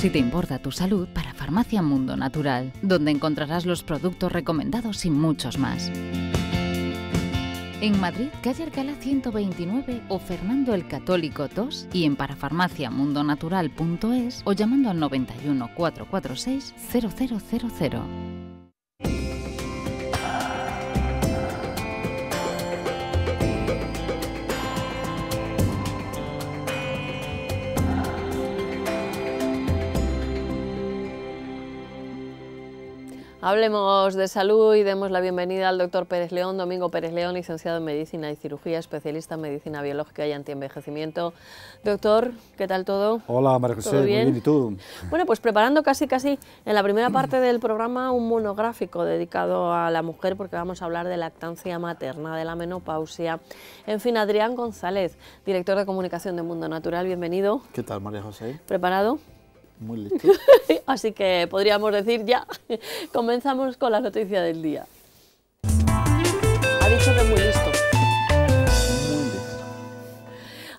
Si te importa tu salud, para Farmacia Mundo Natural, donde encontrarás los productos recomendados y muchos más. En Madrid, calle Alcalá 129 o Fernando el Católico 2 y en parafarmaciamundonatural.es o llamando al 91 446 0000. Hablemos de salud y demos la bienvenida al doctor Pérez León, Domingo Pérez León, licenciado en Medicina y Cirugía, especialista en Medicina Biológica y Antienvejecimiento. Doctor, ¿qué tal todo? Hola, María José, ¿Todo bien? ¿y tú? Bueno, pues preparando casi casi en la primera parte del programa un monográfico dedicado a la mujer, porque vamos a hablar de lactancia materna, de la menopausia. En fin, Adrián González, director de comunicación de Mundo Natural, bienvenido. ¿Qué tal, María José? ¿Preparado? Muy listo. Así que podríamos decir ya, comenzamos con la noticia del día.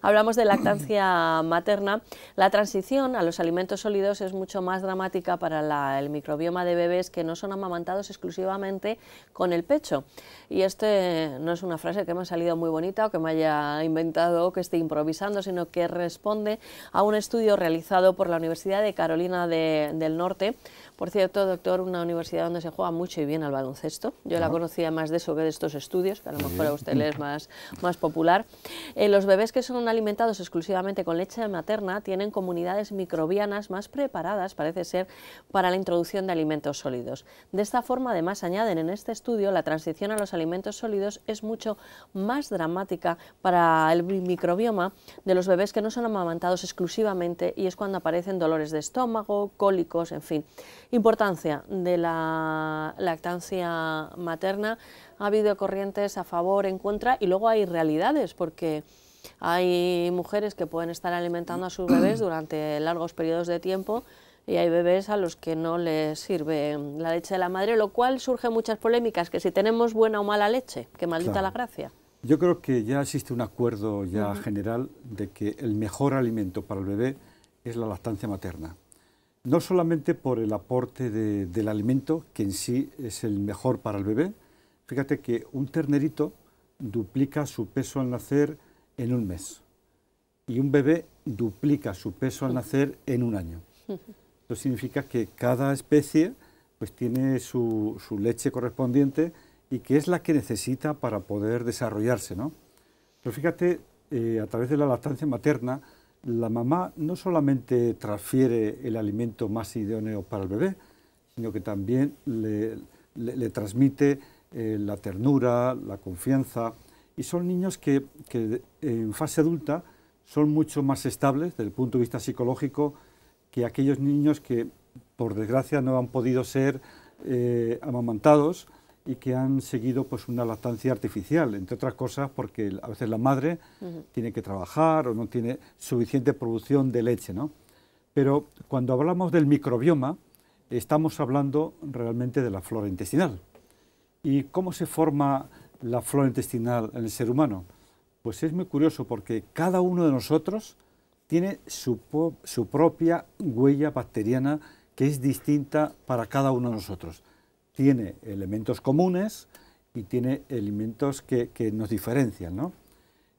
hablamos de lactancia materna, la transición a los alimentos sólidos es mucho más dramática para el microbioma de bebés que no son amamantados exclusivamente con el pecho. Y este no es una frase que me ha salido muy bonita o que me haya inventado o que esté improvisando, sino que responde a un estudio realizado por la Universidad de Carolina del Norte, por cierto, doctor, una universidad donde se juega mucho y bien al baloncesto. Yo la conocía más de eso que de estos estudios, que a lo mejor a usted le es más, más popular. Eh, los bebés que son alimentados exclusivamente con leche materna tienen comunidades microbianas más preparadas, parece ser, para la introducción de alimentos sólidos. De esta forma, además, añaden en este estudio, la transición a los alimentos sólidos es mucho más dramática para el microbioma de los bebés que no son amamantados exclusivamente y es cuando aparecen dolores de estómago, cólicos, en fin Importancia de la lactancia materna. Ha habido corrientes a favor, en contra y luego hay realidades porque hay mujeres que pueden estar alimentando a sus bebés durante largos periodos de tiempo y hay bebés a los que no les sirve la leche de la madre, lo cual surge muchas polémicas, que si tenemos buena o mala leche, que maldita la gracia. Yo creo que ya existe un acuerdo ya general de que el mejor alimento para el bebé es la lactancia materna no solamente por el aporte del alimento, que en sí es el mejor para el bebé, fíjate que un ternerito duplica su peso al nacer en un mes y un bebé duplica su peso al nacer en un año. Esto significa que cada especie pues tiene su, leche correspondiente y que es la que necesita para poder desarrollarse, Pero fíjate, eh, a través de la lactancia materna, la mamá no solamente transfiere el alimento más idóneo para el bebé, sino que también le, transmite eh, la ternura, la confianza. Y son niños que, en fase adulta son mucho más estables desde el punto de vista psicológico que aquellos niños que, por desgracia, no han podido ser eh, amamantados y que han seguido pues una lactancia artificial, entre otras cosas porque a veces la madre tiene que trabajar o no tiene suficiente producción de leche, ¿no? Pero cuando hablamos del microbioma, estamos hablando realmente de la flora intestinal. ¿Y cómo se forma la flora intestinal en el ser humano? Pues es muy curioso porque cada uno de nosotros tiene su propia huella bacteriana que es distinta para cada uno de nosotros tiene elementos comunes y tiene elementos que, nos diferencian.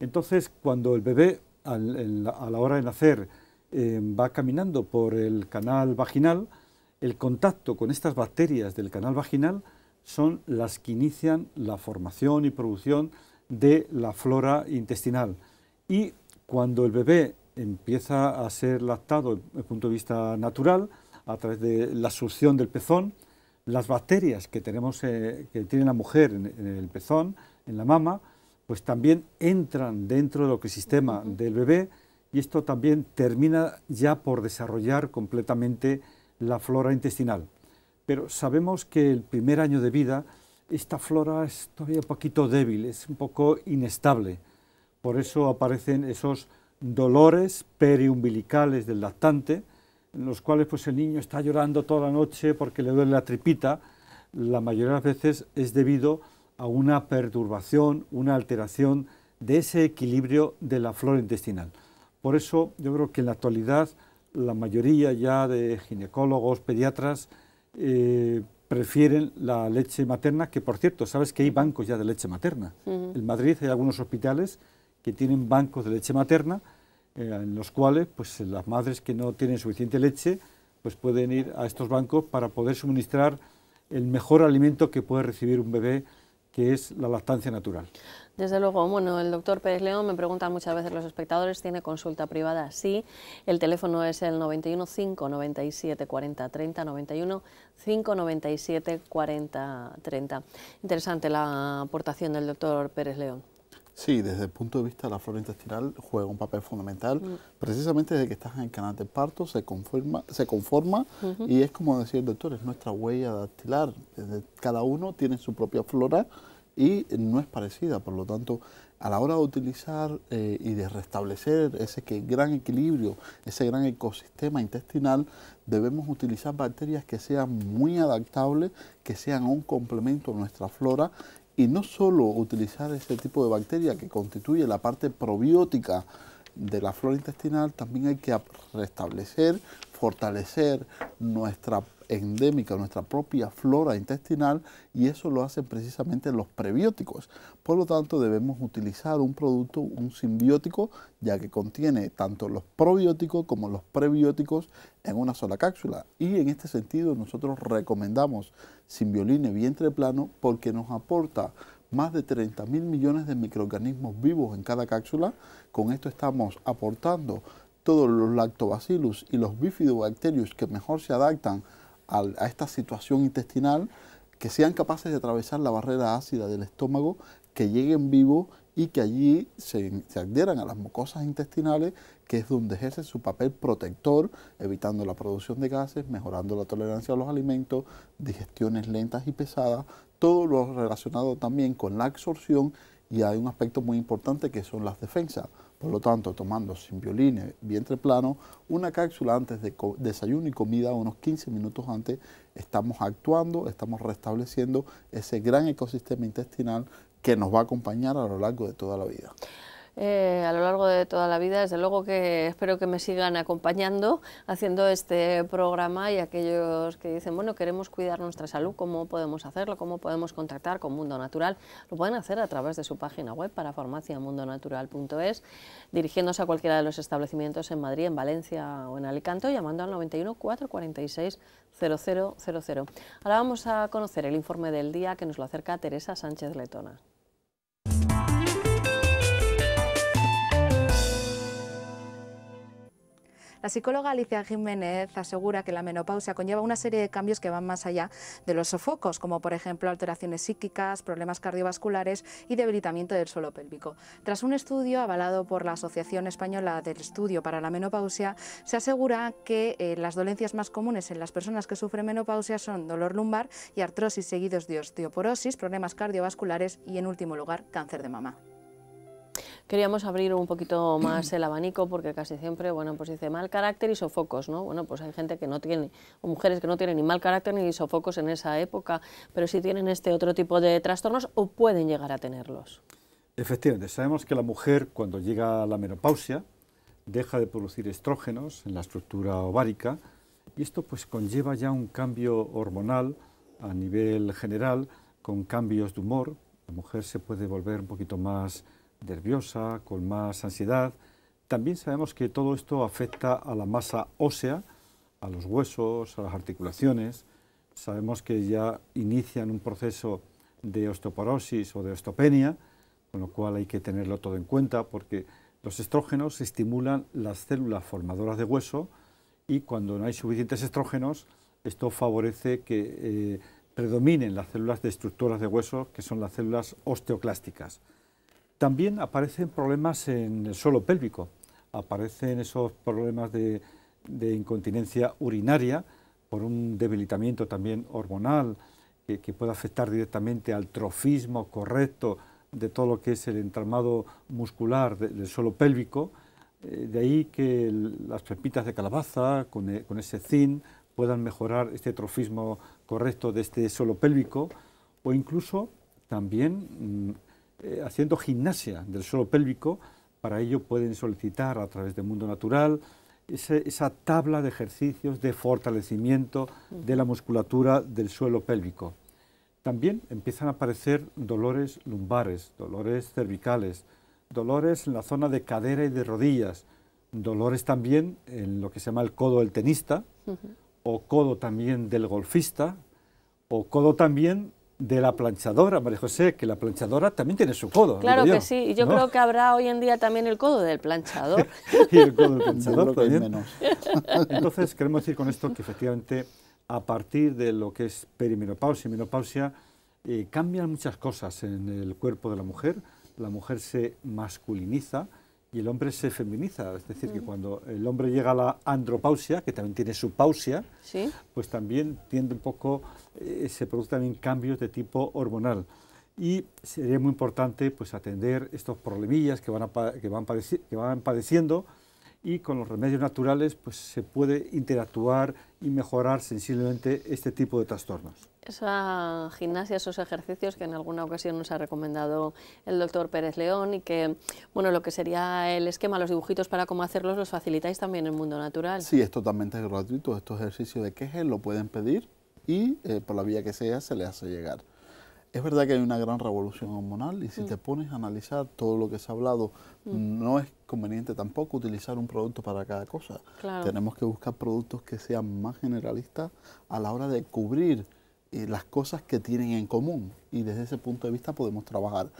Entonces, cuando el bebé a la hora de nacer em, va caminando por el canal vaginal, el contacto con estas bacterias del canal vaginal son las que inician la formación y producción de la flora intestinal. Y cuando el bebé empieza a ser lactado desde el punto de vista natural, a través de la succión del pezón, las bacterias que, tenemos, eh, que tiene la mujer en, el pezón, en la mama, pues también entran dentro del ecosistema del bebé y esto también termina ya por desarrollar completamente la flora intestinal. Pero sabemos que el primer año de vida esta flora es todavía un poquito débil, es un poco inestable. Por eso aparecen esos dolores periumbilicales del lactante, en los cuales pues el niño está llorando toda la noche porque le duele la tripita, la mayoría de las veces es debido a una perturbación, una alteración de ese equilibrio de la flora intestinal. Por eso yo creo que en la actualidad la mayoría ya de ginecólogos, pediatras, eh, prefieren la leche materna, que por cierto, sabes que hay bancos ya de leche materna. En Madrid hay algunos hospitales que tienen bancos de leche materna eh, en los cuales pues, las madres que no tienen suficiente leche pues pueden ir a estos bancos para poder suministrar el mejor alimento que puede recibir un bebé, que es la lactancia natural. Desde luego, bueno, el doctor Pérez León me pregunta muchas veces los espectadores, ¿tiene consulta privada? Sí, el teléfono es el 91 597 40 30, 91 597 40 30. Interesante la aportación del doctor Pérez León. Sí, desde el punto de vista de la flora intestinal juega un papel fundamental. Mm. Precisamente desde que estás en el canal de parto se conforma, se conforma y es como decía el doctor, es nuestra huella dactilar. Cada uno tiene su propia flora y no es parecida. Por lo tanto, a la hora de utilizar eh, y de restablecer ese gran equilibrio, ese gran ecosistema intestinal, debemos utilizar bacterias que sean muy adaptables, que sean un complemento a nuestra flora y no solo utilizar ese tipo de bacteria que constituye la parte probiótica de la flora intestinal, también hay que restablecer, fortalecer nuestra endémica, nuestra propia flora intestinal y eso lo hacen precisamente los prebióticos. Por lo tanto, debemos utilizar un producto, un simbiótico, ya que contiene tanto los probióticos como los prebióticos en una sola cápsula. Y en este sentido nosotros recomendamos Simbioline vientre plano porque nos aporta más de 30 mil millones de microorganismos vivos en cada cápsula. Con esto estamos aportando todos los lactobacillus y los bifidobacterios que mejor se adaptan a, a esta situación intestinal, que sean capaces de atravesar la barrera ácida del estómago, que lleguen vivos y que allí se, adhieran a las mucosas intestinales, que es donde ejerce su papel protector, evitando la producción de gases, mejorando la tolerancia a los alimentos, digestiones lentas y pesadas, todo lo relacionado también con la absorción y hay un aspecto muy importante que son las defensas. Por lo tanto, tomando sin vientre plano, una cápsula antes de desayuno y comida, unos 15 minutos antes, estamos actuando, estamos restableciendo ese gran ecosistema intestinal que nos va a acompañar a lo largo de toda la vida. Eh, a lo largo de toda la vida. Desde luego que espero que me sigan acompañando haciendo este programa y aquellos que dicen, bueno, queremos cuidar nuestra salud, ¿cómo podemos hacerlo? ¿Cómo podemos contactar con Mundo Natural? Lo pueden hacer a través de su página web para farmaciamundonatural.es, dirigiéndose a cualquiera de los establecimientos en Madrid, en Valencia o en Alicante, llamando al 91 446 0000. Ahora vamos a conocer el informe del día que nos lo acerca Teresa Sánchez Letona. La psicóloga Alicia Jiménez asegura que la menopausia conlleva una serie de cambios que van más allá de los sofocos, como por ejemplo alteraciones psíquicas, problemas cardiovasculares y debilitamiento del suelo pélvico. Tras un estudio avalado por la Asociación Española del Estudio para la Menopausia, se asegura que eh, las dolencias más comunes en las personas que sufren menopausia son dolor lumbar y artrosis seguidos de osteoporosis, problemas cardiovasculares y, en último lugar, cáncer de mama. Queríamos abrir un poquito más el abanico porque casi siempre, bueno, pues dice mal carácter y sofocos, ¿no? Bueno, pues hay gente que no tiene, o mujeres que no tienen ni mal carácter ni sofocos en esa época, pero sí tienen este otro tipo de trastornos o pueden llegar a tenerlos. Efectivamente, sabemos que la mujer cuando llega a la menopausia deja de producir estrógenos en la estructura ovárica y esto pues conlleva ya un cambio hormonal a nivel general con cambios de humor. La mujer se puede volver un poquito más nerviosa, con más ansiedad. También sabemos que todo esto afecta a la masa ósea, a los huesos, a las articulaciones. Sabemos que ya inician un proceso de osteoporosis o de osteopenia, con lo cual hay que tenerlo todo en cuenta porque los estrógenos estimulan las células formadoras de hueso y cuando no hay suficientes estrógenos, esto favorece que eh, predominen las células destructoras de hueso, que son las células osteoclásticas. También aparecen problemas en el suelo pélvico, aparecen esos problemas de, incontinencia urinaria por un debilitamiento también hormonal que, puede afectar directamente al trofismo correcto de todo lo que es el entramado muscular del suelo pélvico, eh, de ahí que las pepitas de calabaza eh, con, ese zinc puedan mejorar este trofismo correcto de este suelo pélvico o incluso también mm, eh, haciendo gimnasia del suelo pélvico. Para ello pueden solicitar a través de Mundo Natural esa tabla de ejercicios de fortalecimiento de la musculatura del suelo pélvico. También empiezan a aparecer dolores lumbares, dolores cervicales, dolores en la zona de cadera y de rodillas, dolores también en lo que se llama el codo del tenista, o codo también del golfista, o codo también de la planchadora, María José, que la planchadora también tiene su codo. Claro que sí, y yo creo que habrá hoy en día también el codo del planchador. y el codo del planchador también. Entonces, queremos decir con esto que efectivamente, a partir de lo que es perimenopausia y menopausia, eh, cambian muchas cosas en el cuerpo de la mujer. La mujer se masculiniza, y el hombre se feminiza, es decir, que mm. cuando el hombre llega a la andropausia, que también tiene su pausia, pues también tiende un poco, eh, se producen también cambios de tipo hormonal. Y sería muy importante pues atender estos problemillas que van, que van, que van padeciendo y con los remedios naturales pues, se puede interactuar y mejorar sensiblemente este tipo de trastornos. Esa gimnasia, esos ejercicios que en alguna ocasión nos ha recomendado el doctor Pérez León y que, bueno, lo que sería el esquema, los dibujitos para cómo hacerlos, los facilitáis también en el Mundo Natural. Sí, es totalmente gratuito. Estos ejercicios de quejes lo pueden pedir y eh, por la vía que sea se les hace llegar. Es verdad que hay una gran revolución hormonal y si mm. te pones a analizar todo lo que se ha hablado, mm. no es conveniente tampoco utilizar un producto para cada cosa. Tenemos que buscar productos que sean más generalistas a la hora de cubrir eh, las cosas que tienen en común y desde ese punto de vista podemos trabajar.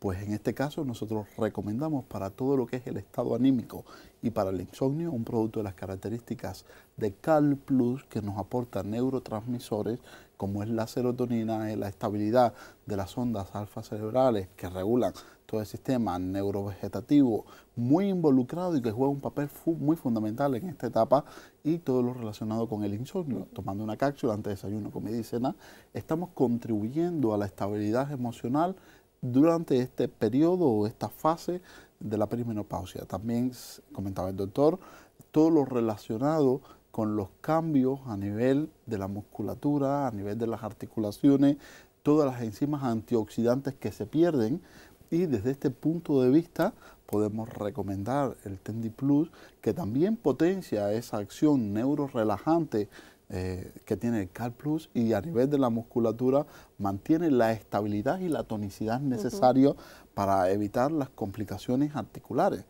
Pues en este caso nosotros recomendamos para todo lo que es el estado anímico y para el insomnio un producto de las características de Cal Plus que nos aporta neurotransmisores como es la serotonina, eh, la estabilidad de las ondas alfa cerebrales que regulan todo el sistema neurovegetativo muy involucrado y que juega un papel muy fundamental en esta etapa y todo lo relacionado con el insomnio. Tomando una cápsula antes de desayuno, comida y cena, estamos contribuyendo a la estabilidad emocional durante este periodo o esta fase de la perimenopausia. También comentaba el doctor todo lo relacionado con los cambios a nivel de la musculatura, a nivel de las articulaciones, todas las enzimas antioxidantes que se pierden y desde este punto de vista podemos recomendar el Tendi Plus que también potencia esa acción neurorelajante eh, que tiene el Plus... y a nivel de la musculatura mantiene la estabilidad y la tonicidad necesaria para evitar las complicaciones articulares.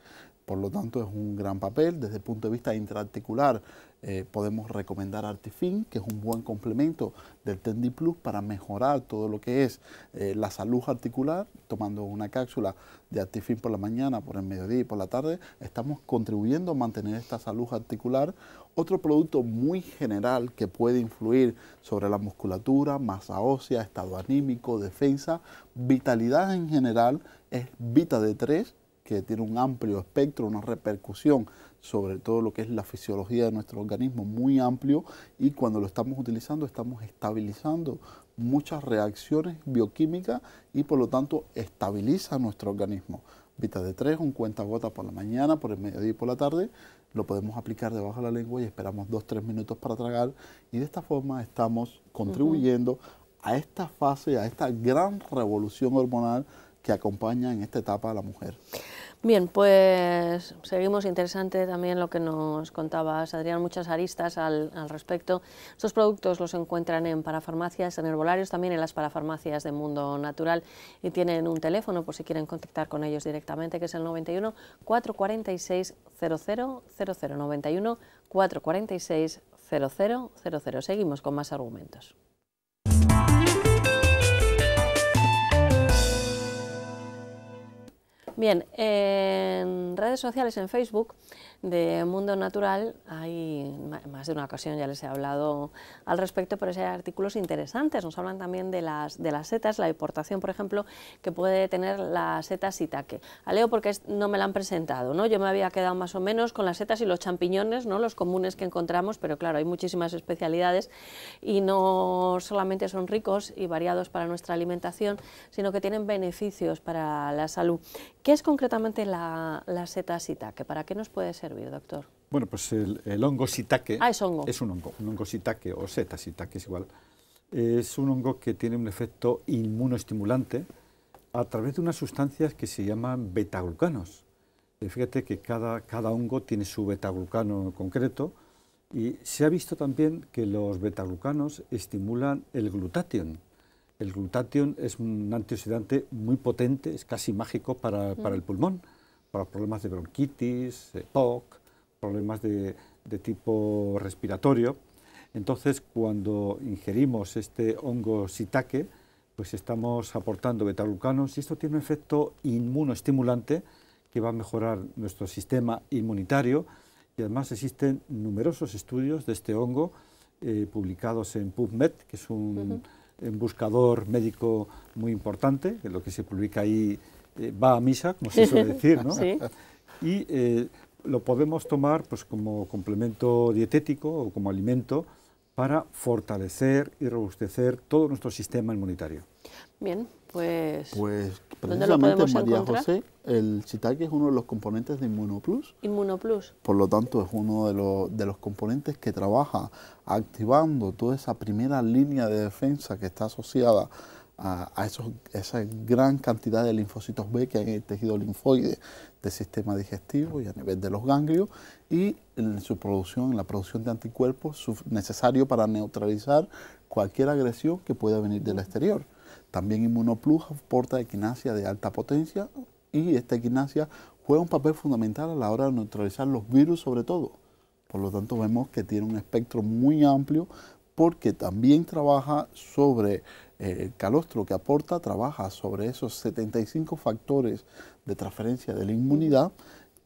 Por lo tanto, es un gran papel desde el punto de vista intraarticular. Eh, podemos recomendar Artifin, que es un buen complemento del Plus para mejorar todo lo que es eh, la salud articular, tomando una cápsula de Artifin por la mañana, por el mediodía y por la tarde, estamos contribuyendo a mantener esta salud articular otro producto muy general que puede influir sobre la musculatura, masa ósea, estado anímico, defensa, vitalidad en general es Vita D3, que tiene un amplio espectro, una repercusión sobre todo lo que es la fisiología de nuestro organismo muy amplio y cuando lo estamos utilizando estamos estabilizando muchas reacciones bioquímicas y por lo tanto estabiliza nuestro organismo. Vita D3, un cuenta gota por la mañana, por el mediodía y por la tarde, lo podemos aplicar debajo de la lengua y esperamos dos, tres minutos para tragar. Y de esta forma estamos contribuyendo a esta fase, a esta gran revolución hormonal que acompaña en esta etapa a la mujer. Bien, pues seguimos interesante también lo que nos contabas, Adrián, muchas aristas al, respecto. Estos productos los encuentran en parafarmacias, en herbolarios, también en las parafarmacias de Mundo Natural y tienen un teléfono por si quieren contactar con ellos directamente, que es el 91 446 0000 91 446 0000. Seguimos con más argumentos. Bien, en redes sociales, en Facebook de Mundo Natural, hay más de una ocasión ya les he hablado al respecto, pero hay artículos interesantes. Nos hablan también de las, de las setas, la importación, por ejemplo, que puede tener la seta sitaque. Aleo porque no me la han presentado, ¿no? Yo me había quedado más o menos con las setas y los champiñones, ¿no? Los comunes que encontramos, pero claro, hay muchísimas especialidades y no solamente son ricos y variados para nuestra alimentación, sino que tienen beneficios para la salud ¿Qué es concretamente la, la seta sitaque? ¿Para qué nos puede servir, doctor? Bueno, pues el, hongo sitaque ah, es, un hongo, un hongo sitaque o seta sitaque es igual. Es un hongo que tiene un efecto inmunoestimulante a través de unas sustancias que se llaman betaglucanos. Eh, fíjate que cada, cada hongo tiene su betaglucano concreto y se ha visto también que los betaglucanos estimulan el glutatión, el glutatión es un antioxidante muy potente, es casi mágico para, el mm. pulmón, para problemas de bronquitis, de POC, problemas de, tipo respiratorio. Entonces, cuando ingerimos este hongo sitaque, pues estamos aportando betalucanos y esto tiene un efecto inmunoestimulante que va a mejorar nuestro sistema inmunitario y además existen numerosos estudios de este hongo eh, publicados en PubMed, que es un, un buscador médico muy importante, que lo que se publica ahí eh, va a misa, como se suele decir, ¿no? Y eh, lo podemos tomar pues, como complemento dietético o como alimento para fortalecer y robustecer todo nuestro sistema inmunitario. Bien, pues, pues precisamente María José, el shiitake es uno de los componentes de Inmunoplus. Inmunoplus. Por lo tanto, es uno de, de los componentes que trabaja activando toda esa primera línea de defensa que está asociada a, esos, esa gran cantidad de linfocitos B que hay en el tejido linfoide del sistema digestivo y a nivel de los ganglios y en su producción, en la producción de anticuerpos necesario para neutralizar cualquier agresión que pueda venir del exterior. También Inmunoplus aporta equinasia de alta potencia y esta equinasia juega un papel fundamental a la hora de neutralizar los virus sobre todo. Por lo tanto vemos que tiene un espectro muy amplio porque también trabaja sobre el eh, calostro que aporta, trabaja sobre esos 75 factores de transferencia de la inmunidad.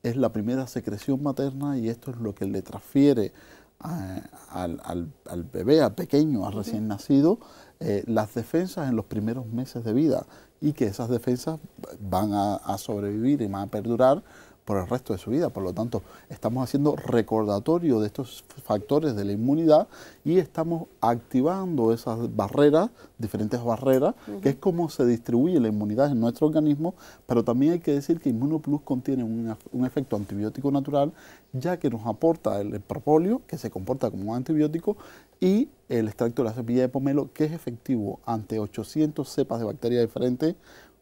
Es la primera secreción materna y esto es lo que le transfiere eh, al, al, bebé, al pequeño, al recién nacido, eh, las defensas en los primeros meses de vida y que esas defensas van a, sobrevivir y van a perdurar por el resto de su vida. Por lo tanto, estamos haciendo recordatorio de estos factores de la inmunidad y estamos activando esas barreras, diferentes barreras, que es como se distribuye la inmunidad en nuestro organismo, pero también hay que decir que Inmunoplus contiene un, un efecto antibiótico natural, ya que nos aporta el propóleo, que se comporta como un antibiótico, y el extracto de la cepilla de pomelo, que es efectivo ante 800 cepas de bacterias diferentes,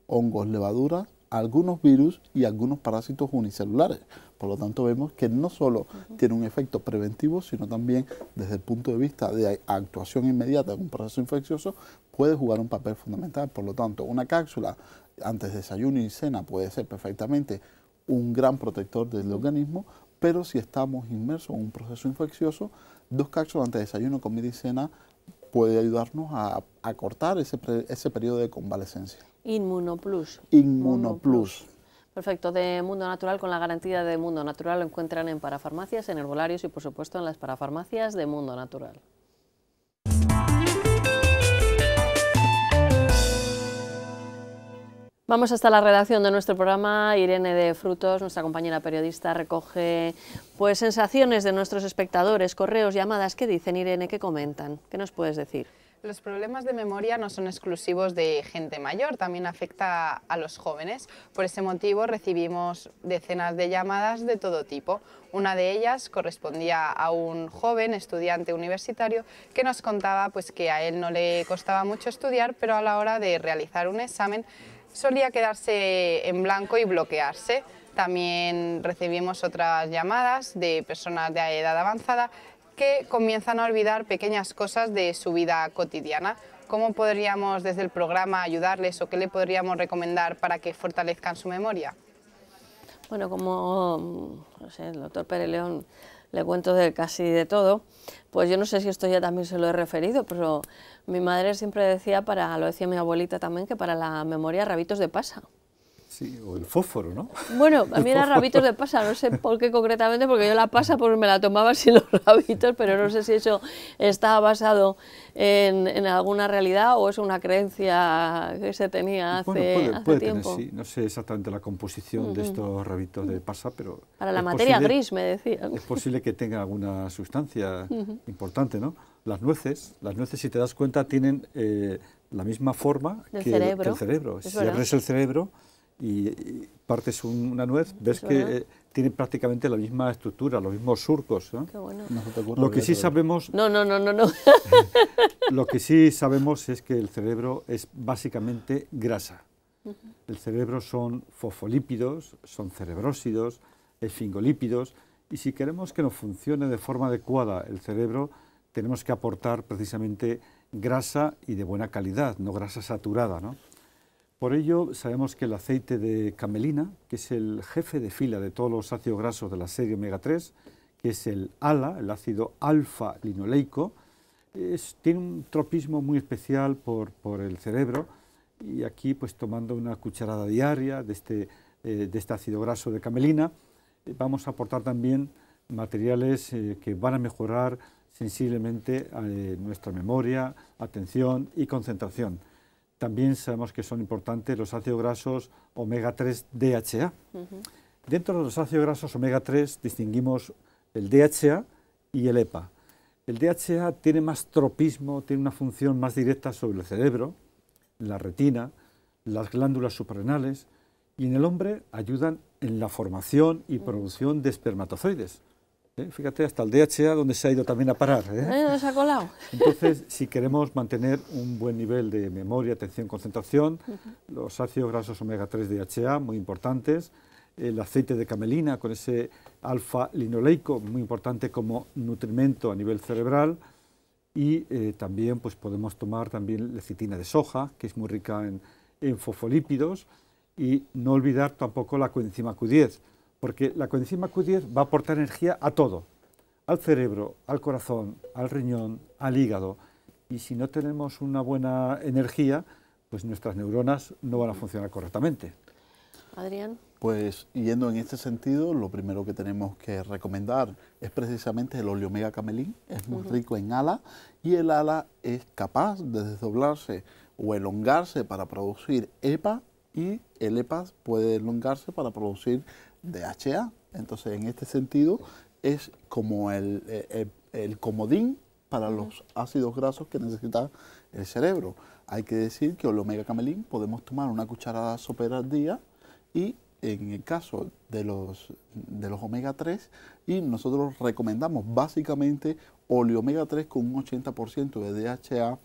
hongos, levaduras, algunos virus y algunos parásitos unicelulares. Por lo tanto, vemos que no solo tiene un efecto preventivo, sino también desde el punto de vista de actuación inmediata de un proceso infeccioso, puede jugar un papel fundamental. Por lo tanto, una cápsula antes de desayuno y cena puede ser perfectamente un gran protector del organismo, pero si estamos inmersos en un proceso infeccioso, dos cápsulas antes de desayuno, comida y cena puede ayudarnos a acortar ese, ese periodo de convalecencia. Inmunoplus. Inmunoplus. Perfecto, de Mundo Natural con la garantía de Mundo Natural lo encuentran en parafarmacias, en herbolarios y por supuesto en las parafarmacias de Mundo Natural. Vamos hasta la redacción de nuestro programa. Irene de Frutos, nuestra compañera periodista, recoge pues sensaciones de nuestros espectadores, correos, llamadas. ¿Qué dicen, Irene? ¿Qué comentan? ¿Qué nos puedes decir? Los problemas de memoria no son exclusivos de gente mayor, también afecta a los jóvenes. Por ese motivo recibimos decenas de llamadas de todo tipo. Una de ellas correspondía a un joven estudiante universitario que nos contaba pues, que a él no le costaba mucho estudiar, pero a la hora de realizar un examen solía quedarse en blanco y bloquearse. También recibimos otras llamadas de personas de edad avanzada que comienzan a olvidar pequeñas cosas de su vida cotidiana. ¿Cómo podríamos desde el programa ayudarles o qué le podríamos recomendar para que fortalezcan su memoria? Bueno, como el doctor Pérez León le cuento de casi de todo, pues yo no sé si esto ya también se lo he referido, pero mi madre siempre decía, para lo decía mi abuelita también, que para la memoria rabitos de pasa. Sí, o el fósforo, ¿no? Bueno, a mí eran rabitos de pasa, no sé por qué concretamente, porque yo la pasa pues me la tomaba sin los rabitos, pero no sé si eso está basado en, alguna realidad o es una creencia que se tenía hace, puede, tiempo. sí. No sé exactamente la composición de estos rabitos de pasa, pero... Para la materia gris, me decían. Es posible que tenga alguna sustancia importante, ¿no? Las nueces, las nueces, si te das cuenta, tienen eh, la misma forma que, que, el cerebro. si abres el cerebro y, partes una nuez, ves que eh, tiene prácticamente la misma estructura, los mismos surcos. lo que sí sabemos... No, no, no, no. lo que sí sabemos es que el cerebro es básicamente grasa. El cerebro son fosfolípidos, son cerebrósidos, esfingolípidos, y si queremos que nos funcione de forma adecuada el cerebro, tenemos que aportar precisamente grasa y de buena calidad, no grasa saturada, ¿no? Por ello, sabemos que el aceite de camelina, que es el jefe de fila de todos los ácidos grasos de la serie omega 3, que es el ALA, el ácido alfa-linoleico, tiene un tropismo muy especial por, el cerebro y aquí pues tomando una cucharada diaria de este, eh, este ácido graso de camelina eh, vamos a aportar también materiales eh, que van a mejorar sensiblemente nuestra memoria, atención y concentración. También sabemos que son importantes los ácidos grasos omega 3 DHA. Dentro de los ácidos grasos omega 3 distinguimos el DHA y el EPA. El DHA tiene más tropismo, tiene una función más directa sobre el cerebro, la retina, las glándulas suprarrenales y en el hombre ayudan en la formación y producción de espermatozoides. ¿eh? Fíjate, hasta el DHA, donde se ha ido también a parar. ¿eh? ¿Eh? ¿Dónde se ha colado? Entonces, si queremos mantener un buen nivel de memoria, atención, concentración, los ácidos grasos omega 3 DHA, muy importantes, el aceite de camelina con ese alfa linoleico, muy importante como nutrimento a nivel cerebral, y eh, también pues, podemos tomar también lecitina de soja, que es muy rica en, en fosfolípidos, y no olvidar tampoco la coenzima Q10, porque la coenzima Q10 va a aportar energía a todo, al cerebro, al corazón, al riñón, al hígado. Y si no tenemos una buena energía, pues nuestras neuronas no van a funcionar correctamente. Adrián. Pues yendo en este sentido, lo primero que tenemos que recomendar es precisamente el oleomega camelín, es muy rico en ala y el ala es capaz de desdoblarse o elongarse para producir EPA y el EPA puede elongarse para producir DHA. Entonces, en este sentido, es como el, eh, eh, comodín para los ácidos grasos que necesita el cerebro. Hay que decir que el omega camelín podemos tomar una cucharada sopera al día y en el caso de los, de los omega 3 y nosotros recomendamos básicamente oleomega 3 con un 80% de DHA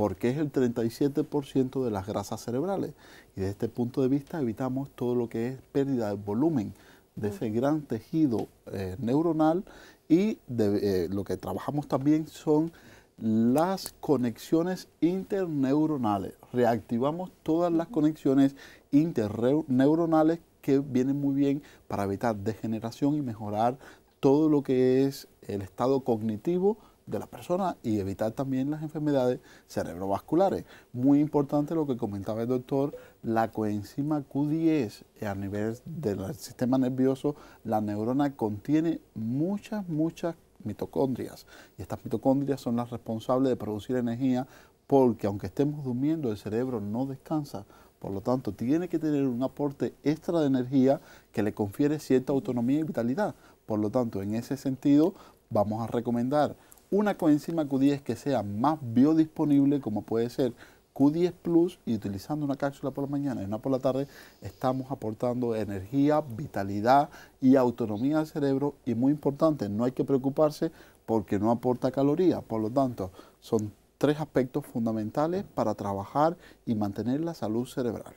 porque es el 37% de las grasas cerebrales. Y desde este punto de vista evitamos todo lo que es pérdida de volumen de ese gran tejido eh, neuronal y eh, lo que trabajamos también son las conexiones interneuronales. Reactivamos todas las conexiones interneuronales que vienen muy bien para evitar degeneración y mejorar todo lo que es el estado cognitivo de la persona y evitar también las enfermedades cerebrovasculares. Muy importante lo que comentaba el doctor, la coenzima Q10 eh, a nivel del sistema nervioso, la neurona contiene muchas, muchas mitocondrias y estas mitocondrias son las responsables de producir energía porque aunque estemos durmiendo el cerebro no descansa por lo tanto, tiene que tener un aporte extra de energía que le confiere cierta autonomía y vitalidad. Por lo tanto, en ese sentido, vamos a recomendar una coenzima Q10 que sea más biodisponible, como puede ser Q10 Plus, y utilizando una cápsula por la mañana y una por la tarde, estamos aportando energía, vitalidad y autonomía al cerebro. Y muy importante, no hay que preocuparse porque no aporta calorías. Por lo tanto, son tres aspectos fundamentales para trabajar y mantener la salud cerebral.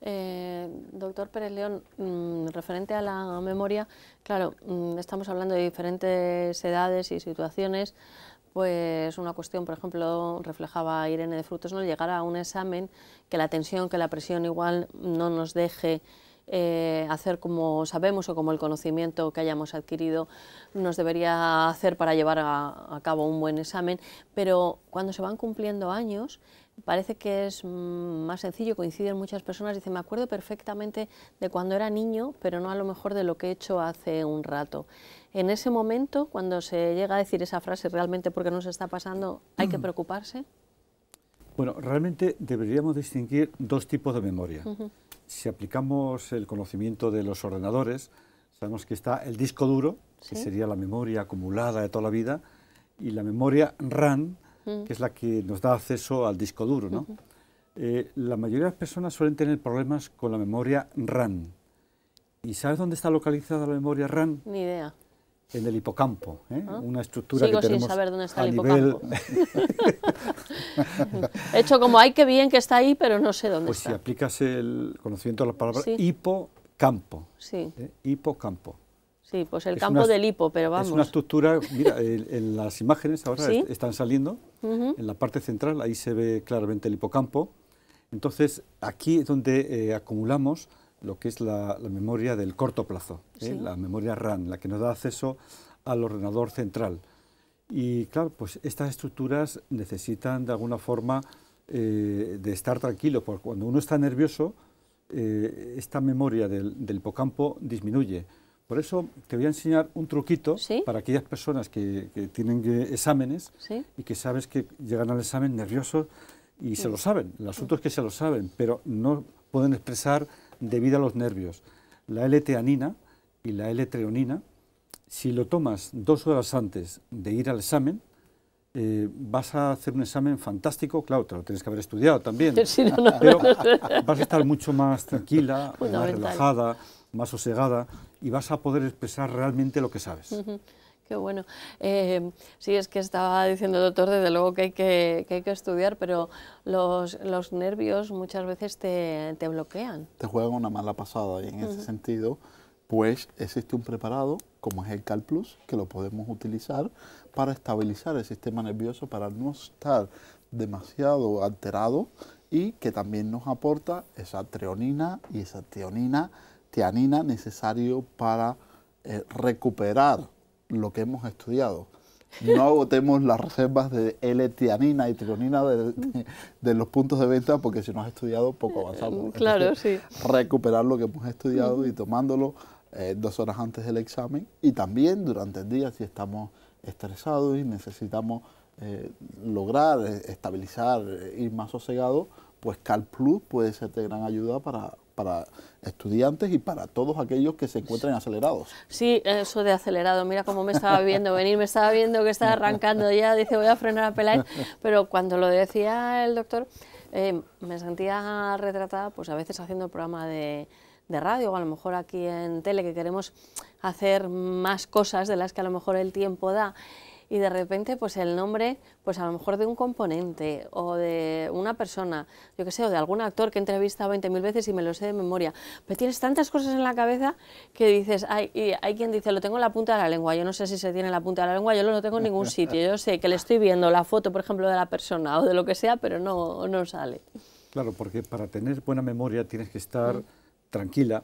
Eh, doctor Pérez León, mm, referente a la memoria, claro, mm, estamos hablando de diferentes edades y situaciones, pues una cuestión, por ejemplo, reflejaba Irene de Frutos, ¿no? llegar a un examen que la tensión, que la presión igual no nos deje eh, hacer como sabemos o como el conocimiento que hayamos adquirido nos debería hacer para llevar a, cabo un buen examen, pero cuando se van cumpliendo años, parece que es mm, más sencillo, coinciden muchas personas, dicen, me acuerdo perfectamente de cuando era niño, pero no a lo mejor de lo que he hecho hace un rato. En ese momento, cuando se llega a decir esa frase realmente porque no se está pasando, ¿hay que preocuparse? Bueno, realmente deberíamos distinguir dos tipos de memoria si aplicamos el conocimiento de los ordenadores, sabemos que está el disco duro, que sería la memoria acumulada de toda la vida, y la memoria RAM, mm. que es la que nos da acceso al disco duro. ¿no? Eh, la mayoría de las personas suelen tener problemas con la memoria RAM. ¿Y sabes dónde está localizada la memoria RAM? Ni idea en el hipocampo, ¿eh? ah. una estructura que tenemos sin saber dónde está el hipocampo. hecho como hay que bien que está ahí, pero no sé dónde está. Pues si aplicas el conocimiento de la palabra hipocampo, sí. ¿eh? hipocampo. Sí, pues el campo del hipo, pero vamos. Es una estructura, mira, en, las imágenes ahora están saliendo, en la parte central, ahí se ve claramente el hipocampo. Entonces, aquí es donde eh, acumulamos lo que es la, memoria del corto plazo, ¿eh? la memoria RAM, la que nos da acceso al ordenador central. Y claro, pues estas estructuras necesitan de alguna forma eh, de estar tranquilo, porque cuando uno está nervioso, eh, esta memoria del, hipocampo disminuye. Por eso te voy a enseñar un truquito para aquellas personas que, tienen exámenes y que sabes que llegan al examen nerviosos y se lo saben. El asunto es que se lo saben, pero no pueden expresar debido a los nervios. La L-teanina y la L-treonina, si lo tomas dos horas antes de ir al examen, eh, vas a hacer un examen fantástico, claro, te lo tienes que haber estudiado también, pero vas a estar mucho más tranquila, eh, más relajada, más sosegada y vas a poder expresar realmente lo que sabes bueno. Eh, sí, es que estaba diciendo el doctor, desde luego que hay que, estudiar, pero los, nervios muchas veces te, bloquean. Te juegan una mala pasada y en ese sentido, pues existe un preparado, como es el Plus que lo podemos utilizar para estabilizar el sistema nervioso, para no estar demasiado alterado y que también nos aporta esa treonina y esa teonina, teanina necesario para eh, recuperar lo que hemos estudiado. No agotemos las reservas de L-tianina y trionina de, los puntos de venta porque si no has estudiado poco avanzamos. Claro, sí. Recuperar lo que hemos estudiado y tomándolo eh, dos horas antes del examen y también durante el día si estamos estresados y necesitamos eh, lograr eh, estabilizar, ir más sosegado, pues Cal puede ser de gran ayuda para, para estudiantes y para todos aquellos que se encuentren acelerados. Sí, eso de acelerado, mira cómo me estaba viendo venir, me estaba viendo que estaba arrancando ya, dice voy a frenar a Peláez, pero cuando lo decía el doctor, eh, me sentía retratada, pues a veces haciendo el programa de radio o a lo mejor aquí en tele, que queremos hacer más cosas de las que a lo mejor el tiempo da y de repente pues el nombre pues a lo mejor de un componente o de una persona, yo qué sé, o de algún actor que he entrevistado 20.000 veces y me lo sé de memoria, pero tienes tantas cosas en la cabeza que dices, hay, hay quien dice, lo tengo en la punta de la lengua, yo no sé si se tiene en la punta de la lengua, yo no lo tengo en ningún sitio, yo sé que le estoy viendo la foto, por ejemplo, de la persona o de lo que sea, pero no, no sale. Claro, porque para tener buena memoria tienes que estar tranquila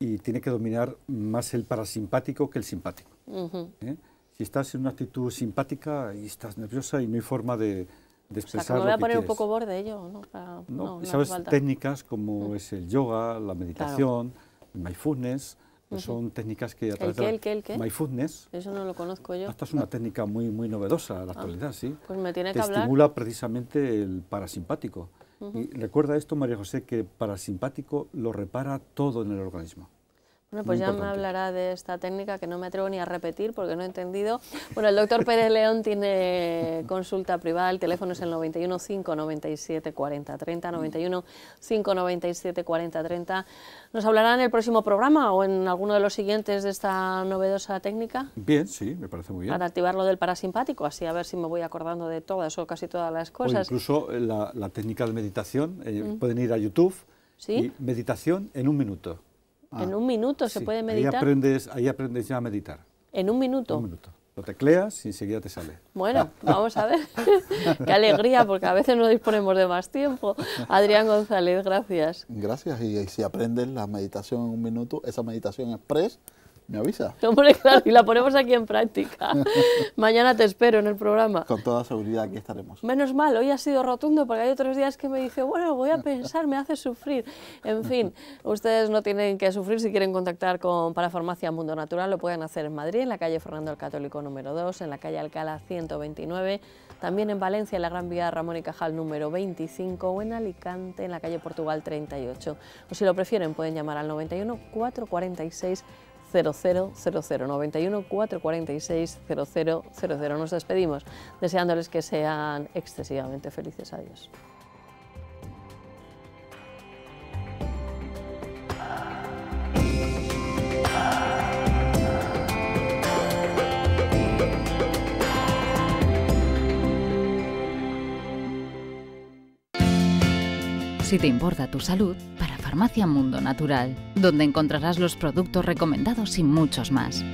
y tiene que dominar más el parasimpático que el simpático si estás en una actitud simpática y estás nerviosa y no hay forma de, expresar o voy a poner un poco borde yo, ¿no? no, sabes, técnicas como mm. es el yoga, la meditación, el mindfulness, pues son técnicas que a ¿El qué, el qué, el qué? mindfulness... Eso no lo conozco yo. Esta es una técnica muy, muy novedosa a la ah, actualidad, sí. Pues me tiene que hablar. estimula precisamente el parasimpático. Y recuerda esto, María José, que parasimpático lo repara todo en el organismo. Bueno, pues ya me hablará de esta técnica que no me atrevo ni a repetir porque no he entendido. Bueno, el doctor Pérez León tiene consulta privada, el teléfono es el 91 597 40 30, 91 597 40 30. ¿Nos hablará en el próximo programa o en alguno de los siguientes de esta novedosa técnica? Bien, sí, me parece muy bien. Para activar lo del parasimpático, así a ver si me voy acordando de todas o casi todas las cosas. incluso eh, la, técnica de meditación, eh, pueden ir a YouTube ¿Sí? meditación en un minuto. Ah, en un minuto se puede meditar. Ahí aprendes, ahí aprendes ya a meditar. En un minuto. un minuto. Lo tecleas y enseguida te sale. Bueno, vamos a ver. Qué alegría, porque a veces no disponemos de más tiempo. Adrián González, gracias. Gracias. Y, y si aprendes la meditación en un minuto, esa meditación express ¿Me avisa? y la ponemos aquí en práctica. Mañana te espero en el programa. Con toda seguridad aquí estaremos. Menos mal, hoy ha sido rotundo porque hay otros días que me dice, bueno, voy a pensar, me hace sufrir. En fin, ustedes no tienen que sufrir si quieren contactar con Parafarmacia Mundo Natural, lo pueden hacer en Madrid, en la calle Fernando el Católico número 2, en la calle Alcalá 129, también en Valencia, en la Gran Vía Ramón y Cajal número 25 o en Alicante, en la calle Portugal 38. O si lo prefieren, pueden llamar al 91 446 0000914460000. 446 Nos despedimos deseándoles que sean excesivamente felices. Adiós. Si te importa tu salud, Farmacia Mundo Natural, donde encontrarás los productos recomendados y muchos más.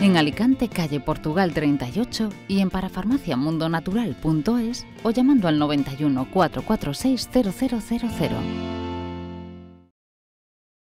En Alicante, calle Portugal 38 y en parafarmaciamundonatural.es o llamando al 91 446 0000.